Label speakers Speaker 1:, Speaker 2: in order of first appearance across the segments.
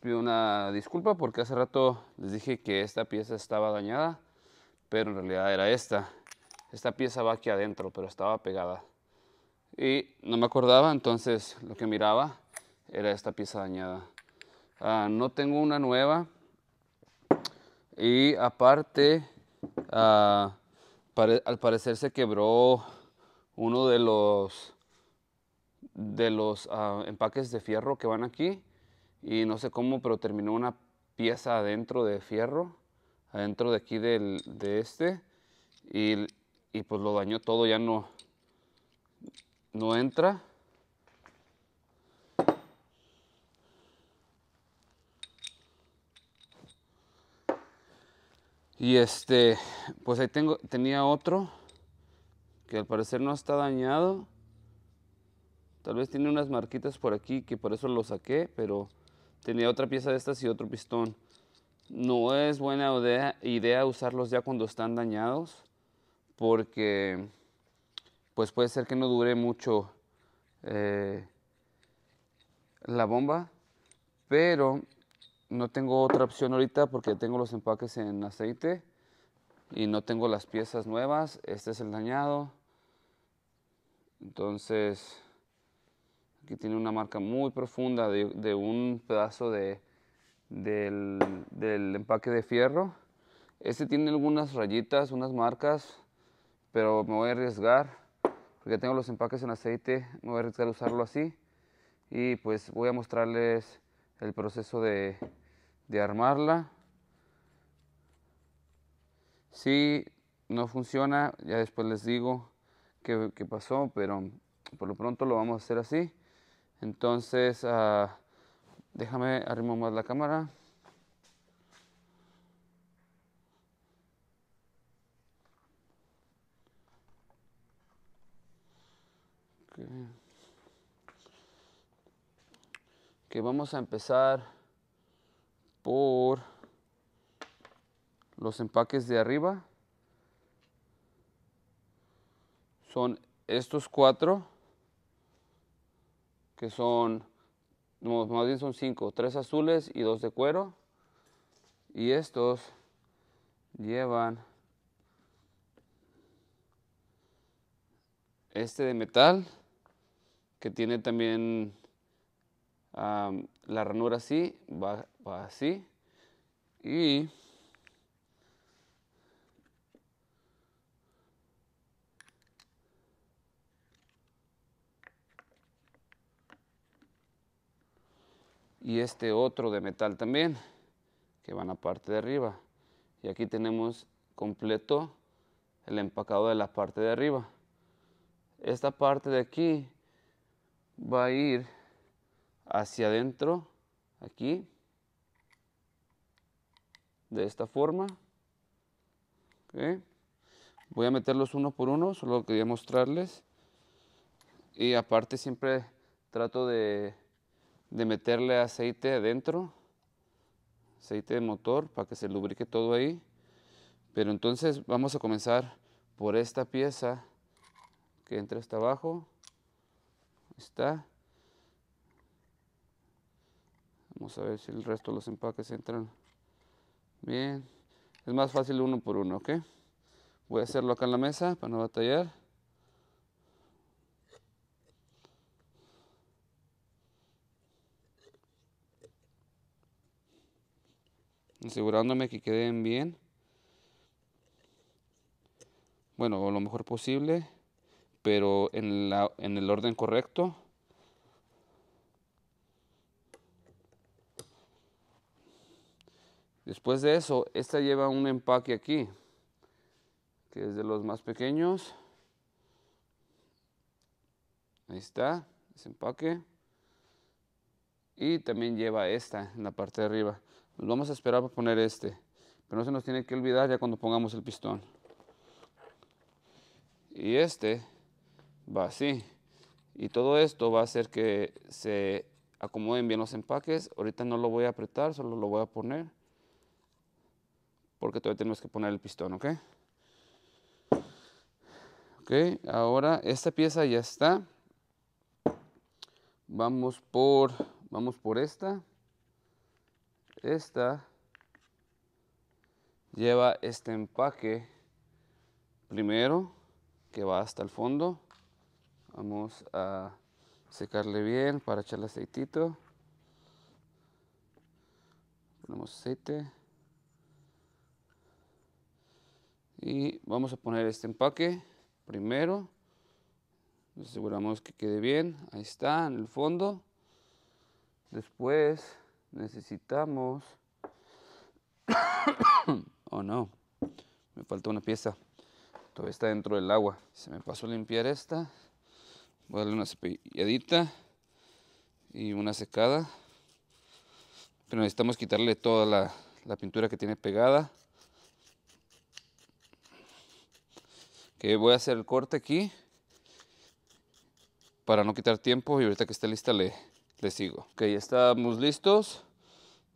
Speaker 1: pido una disculpa porque hace rato les dije que esta pieza estaba dañada, pero en realidad era esta. Esta pieza va aquí adentro, pero estaba pegada. Y no me acordaba, entonces lo que miraba era esta pieza dañada. Ah, no tengo una nueva. Y aparte, ah, al parecer se quebró uno de los, de los ah, empaques de fierro que van aquí y no sé cómo, pero terminó una pieza adentro de fierro, adentro de aquí del, de este, y, y pues lo dañó todo, ya no, no entra. Y este, pues ahí tengo, tenía otro que al parecer no está dañado. Tal vez tiene unas marquitas por aquí que por eso lo saqué, pero Tenía otra pieza de estas y otro pistón. No es buena idea, usarlos ya cuando están dañados porque pues puede ser que no dure mucho eh, la bomba, pero no tengo otra opción ahorita porque tengo los empaques en aceite y no tengo las piezas nuevas, este es el dañado, entonces que tiene una marca muy profunda de, un pedazo de, del, empaque de fierro. Este tiene algunas rayitas, unas marcas, pero me voy a arriesgar, porque tengo los empaques en aceite, me voy a arriesgar a usarlo así. Y pues voy a mostrarles el proceso de, armarla. Si no funciona, ya después les digo qué pasó, pero por lo pronto lo vamos a hacer así. Entonces, ah, déjame arrimar más la cámara. Que vamos a empezar por los empaques de arriba. Son estos cuatro que son, más bien son cinco, tres azules y dos de cuero. Y estos llevan este de metal que tiene también la ranura así, va, va así. Y y este otro de metal también, que van a parte de arriba. Y aquí tenemos completo el empacado de la parte de arriba. Esta parte de aquí va a ir hacia adentro, aquí, de esta forma. Voy a meterlos uno por uno, solo quería mostrarles. Y aparte siempre trato de de meterle aceite adentro, aceite de motor para que se lubrique todo ahí. Pero entonces vamos a comenzar por esta pieza que entra hasta abajo. Está. Vamos a ver si el resto de los empaques entran bien. Es más fácil uno por uno, ¿ok? Voy a hacerlo acá en la mesa para no batallar. asegurándome que queden bien. Bueno, lo mejor posible, pero en, en el orden correcto. Después de eso, esta lleva un empaque aquí, que es de los más pequeños. Ahí está, ese empaque y también lleva esta en la parte de arriba. vamos a esperar para poner este, pero no se nos tiene que olvidar ya cuando pongamos el pistón. Y este va así. Y todo esto va a hacer que se acomoden bien los empaques. Ahorita no lo voy a apretar, solo lo voy a poner. Porque todavía tenemos que poner el pistón, ¿ok? Ok, ahora esta pieza ya está. Vamos por Vamos por esta. Esta lleva este empaque primero que va hasta el fondo. Vamos a secarle bien para echarle aceitito. Ponemos aceite. Y vamos a poner este empaque primero. Nos aseguramos que quede bien. Ahí está, en el fondo. Después necesitamos... oh no, me falta una pieza. Todavía está dentro del agua. Se me pasó a limpiar esta. Voy a darle una cepilladita y una secada. Pero necesitamos quitarle toda la, pintura que tiene pegada. Que voy a hacer el corte aquí para no quitar tiempo y ahorita que esté lista le, le sigo. Ok, ya estamos listos.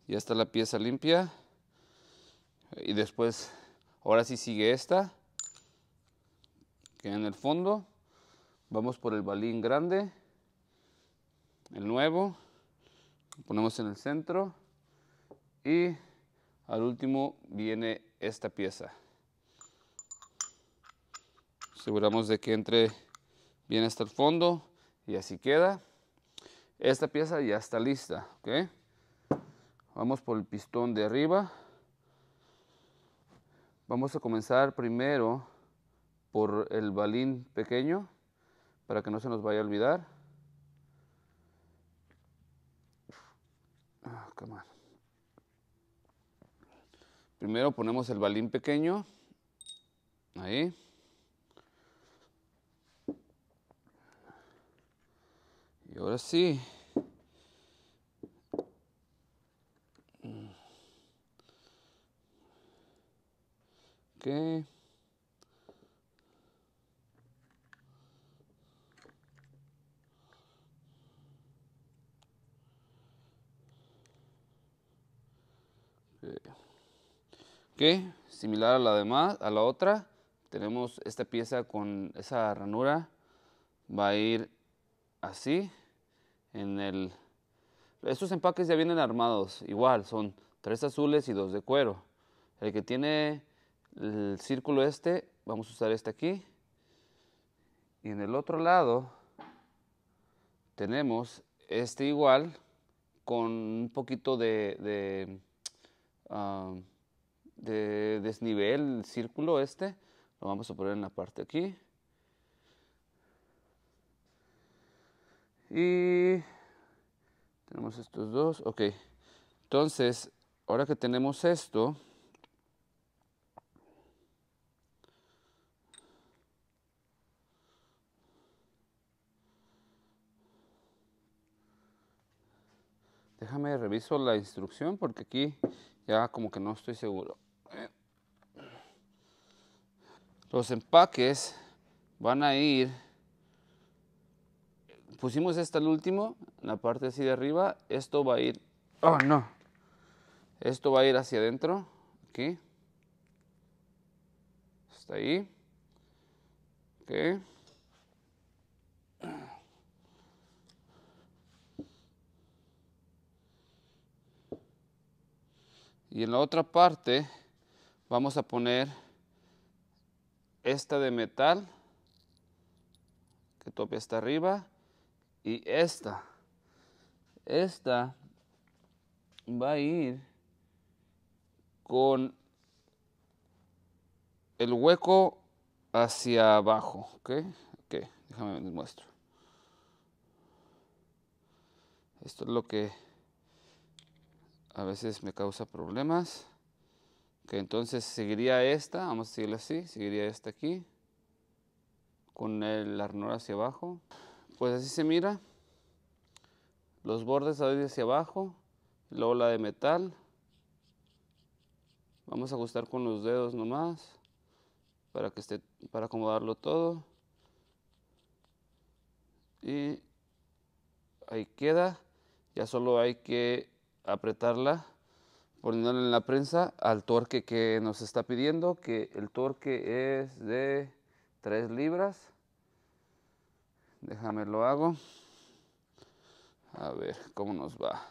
Speaker 1: Ya está la pieza limpia. Y después, ahora sí sigue esta. Que en el fondo. Vamos por el balín grande. El nuevo. Lo ponemos en el centro. Y al último viene esta pieza. Aseguramos de que entre bien hasta el fondo y así queda. Esta pieza ya está lista, ¿ok? Vamos por el pistón de arriba. Vamos a comenzar primero por el balín pequeño para que no se nos vaya a olvidar. Ah, primero ponemos el balín pequeño. Ahí. Y ahora sí. Okay. similar a la demás, a la otra, tenemos esta pieza con esa ranura, va a ir así en el... Estos empaques ya vienen armados, igual, son tres azules y dos de cuero. El que tiene el círculo este, vamos a usar este aquí. Y en el otro lado tenemos este igual con un poquito de, de ah, desnivel, el círculo este. Lo vamos a poner en la parte aquí. Y tenemos estos dos, ok. Entonces, ahora que tenemos esto, déjame reviso la instrucción porque aquí ya como que no estoy seguro. Los empaques van a ir pusimos esta al último, la parte así de arriba, esto va a ir, oh no, esto va a ir hacia adentro, aquí, está ahí, ok. Y en la otra parte vamos a poner esta de metal que tope hasta arriba y esta, esta va a ir con el hueco hacia abajo, ¿ok? Ok, déjame les muestro. Esto es lo que a veces me causa problemas. que entonces seguiría esta, vamos a seguirla así, seguiría esta aquí, con el arnor hacia abajo pues así se mira los bordes a hacia abajo La luego la de metal vamos a ajustar con los dedos nomás para que esté para acomodarlo todo y ahí queda ya solo hay que apretarla poniéndola en la prensa al torque que nos está pidiendo que el torque es de 3 libras Déjame lo hago. A ver cómo nos va.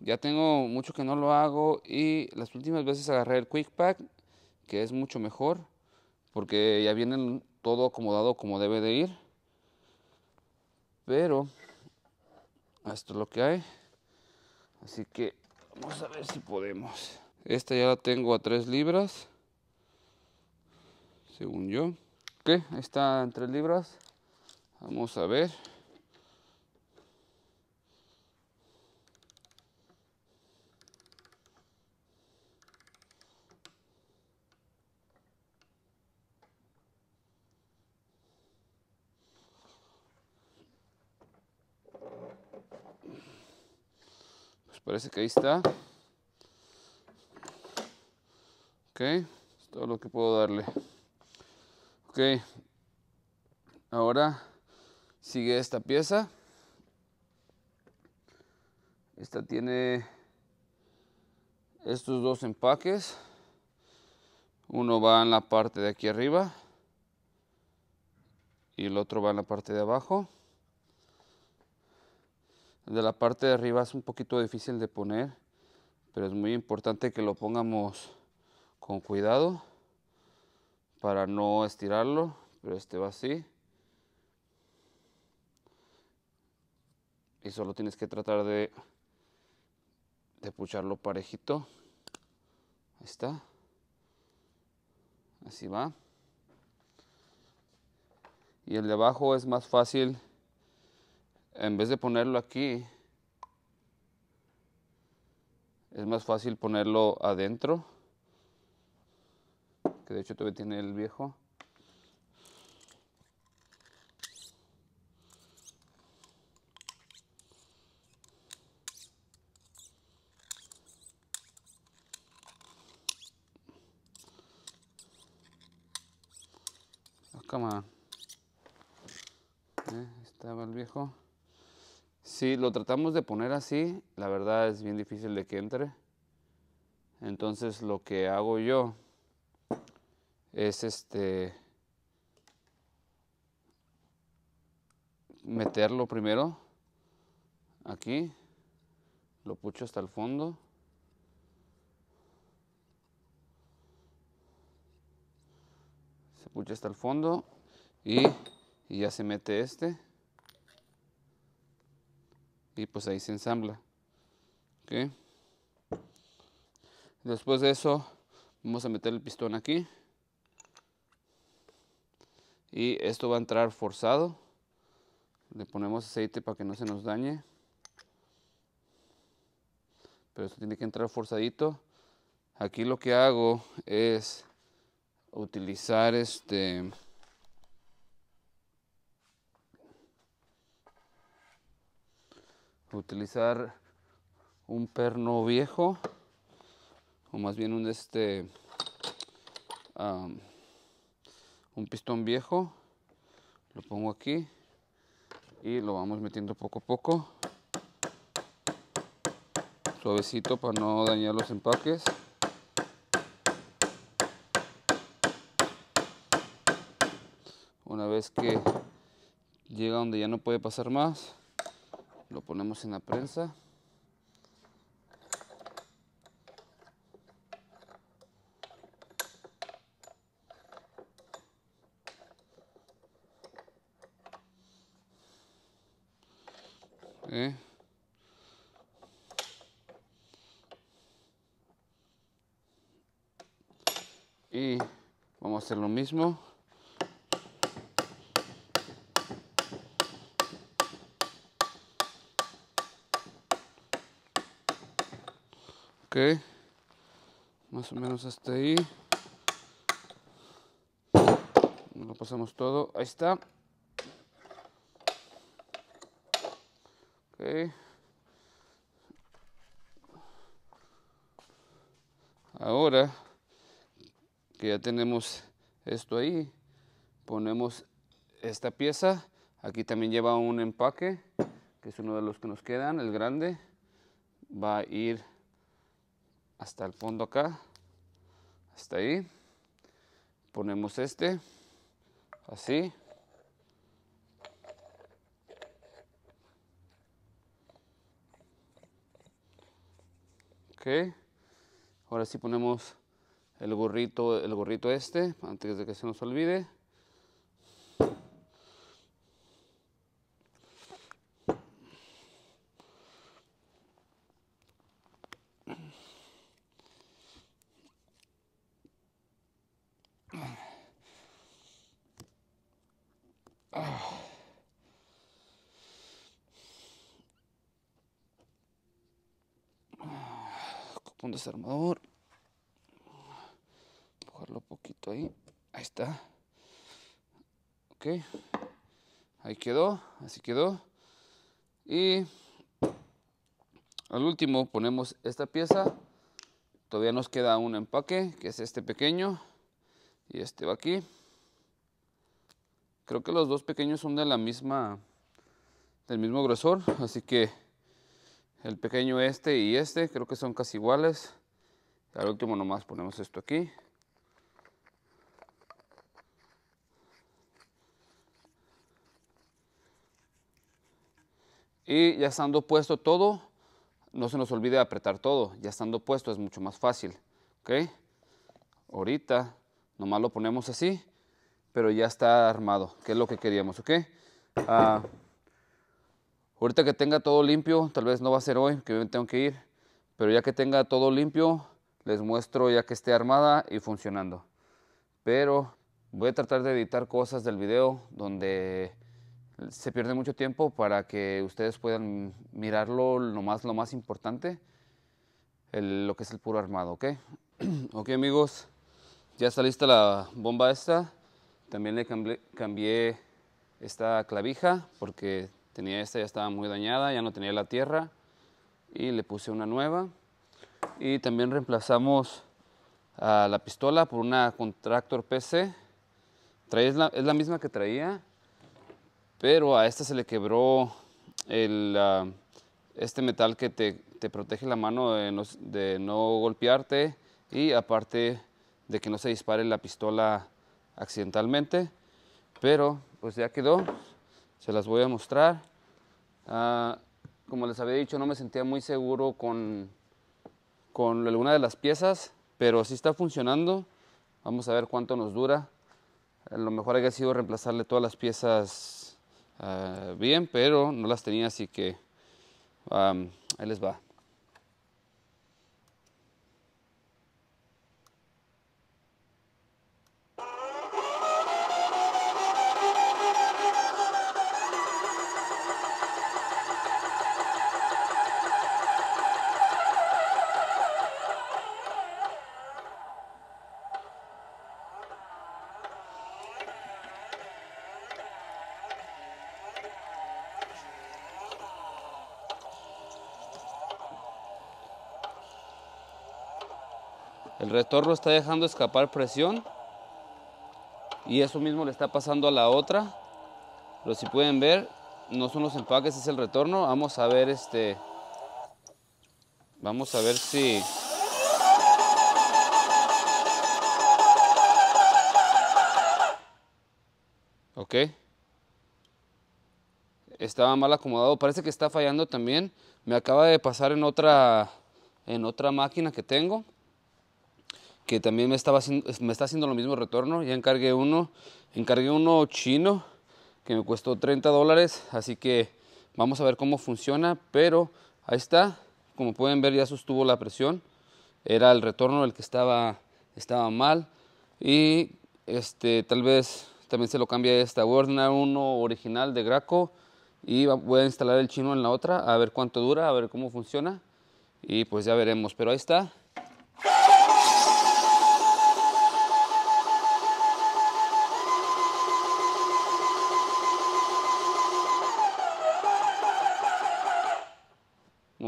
Speaker 1: Ya tengo mucho que no lo hago y las últimas veces agarré el Quick Pack, que es mucho mejor, porque ya viene todo acomodado como debe de ir. Pero esto es lo que hay. Así que vamos a ver si podemos. Esta ya la tengo a 3 libras, según yo. ¿Qué? está en 3 libras. Vamos a ver. Pues parece que ahí está. Ok, todo lo que puedo darle. Ok, ahora Sigue esta pieza. Esta tiene estos dos empaques. Uno va en la parte de aquí arriba y el otro va en la parte de abajo. de la parte de arriba es un poquito difícil de poner, pero es muy importante que lo pongamos con cuidado para no estirarlo, pero este va así. y solo tienes que tratar de, de pucharlo parejito. Ahí está. Así va. Y el de abajo es más fácil, en vez de ponerlo aquí, es más fácil ponerlo adentro, que de hecho todavía tiene el viejo. Eh, estaba el viejo. Si lo tratamos de poner así, la verdad es bien difícil de que entre. Entonces lo que hago yo es este meterlo primero aquí, lo pucho hasta el fondo ya está al fondo y, ya se mete este y pues ahí se ensambla. Okay. Después de eso vamos a meter el pistón aquí y esto va a entrar forzado. Le ponemos aceite para que no se nos dañe. Pero esto tiene que entrar forzadito. Aquí lo que hago es utilizar este utilizar un perno viejo o más bien un este un pistón viejo lo pongo aquí y lo vamos metiendo poco a poco suavecito para no dañar los empaques vez que llega donde ya no puede pasar más, lo ponemos en la prensa. Eh. Y vamos a hacer lo mismo. más o menos hasta ahí lo pasamos todo ahí está ok ahora que ya tenemos esto ahí ponemos esta pieza aquí también lleva un empaque que es uno de los que nos quedan el grande va a ir hasta el fondo acá, hasta ahí. Ponemos este, así. Ok, ahora sí ponemos el gorrito, el gorrito este, antes de que se nos olvide. Ah. un desarmador. Empujarlo un poquito ahí. Ahí está. Ok. Ahí quedó. Así quedó. Y al último ponemos esta pieza. Todavía nos queda un empaque, que es este pequeño. Y este va aquí. Creo que los dos pequeños son de la misma, del mismo grosor, así que el pequeño este y este creo que son casi iguales. Al último nomás ponemos esto aquí. Y ya estando puesto todo, no se nos olvide apretar todo. Ya estando puesto es mucho más fácil. ¿Ok? Ahorita nomás lo ponemos así pero ya está armado, que es lo que queríamos, ¿ok? Ah, ahorita que tenga todo limpio, tal vez no va a ser hoy, que me tengo que ir, pero ya que tenga todo limpio, les muestro ya que esté armada y funcionando. Pero voy a tratar de editar cosas del video donde se pierde mucho tiempo para que ustedes puedan mirarlo lo más, lo más importante, lo que es el puro armado, ¿ok? ok amigos, ya está lista la bomba esta. También le cambié, esta clavija porque tenía esta, ya estaba muy dañada, ya no tenía la tierra y le puse una nueva. Y también reemplazamos a la pistola por una Contractor PC. es, la, misma que traía, pero a esta se le quebró ah, este metal que te, protege la mano de de no golpearte y aparte de que no se dispare la pistola accidentalmente, pero pues ya quedó, se las voy a mostrar. Ah, como les había dicho, no me sentía muy seguro con, con alguna de las piezas, pero sí está funcionando. Vamos a ver cuánto nos dura. lo mejor haya sido reemplazarle todas las piezas ah, bien, pero no las tenía, así que ahí les va. retorno está dejando escapar presión y eso mismo le está pasando a la otra. Pero si pueden ver, no son los empaques, es el retorno. Vamos a ver este... Vamos a ver si... Ok. Estaba mal acomodado. Parece que está fallando también. Me acaba de pasar en otra, en otra máquina que tengo que también me, estaba me está haciendo lo mismo retorno. Ya encargué uno, encargué uno chino que me costó 30 dólares, así que vamos a ver cómo funciona, pero ahí está, como pueden ver ya sostuvo la presión, era el retorno el que estaba, estaba mal y este, tal vez también se lo cambia esta, voy a ordenar uno original de Graco y voy a instalar el chino en la otra, a ver cuánto dura, a ver cómo funciona y pues ya veremos, pero ahí está,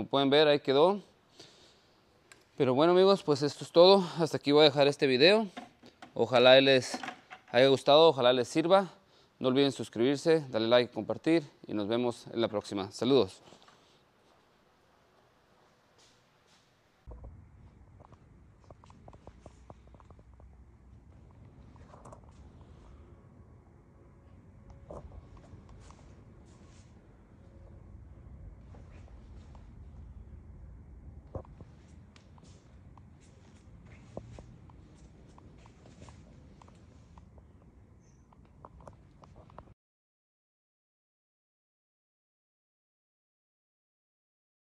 Speaker 1: pueden ver, ahí quedó. Pero bueno amigos, pues esto es todo. Hasta aquí voy a dejar este video. Ojalá les haya gustado, ojalá les sirva. No olviden suscribirse, darle like, compartir y nos vemos en la próxima. Saludos.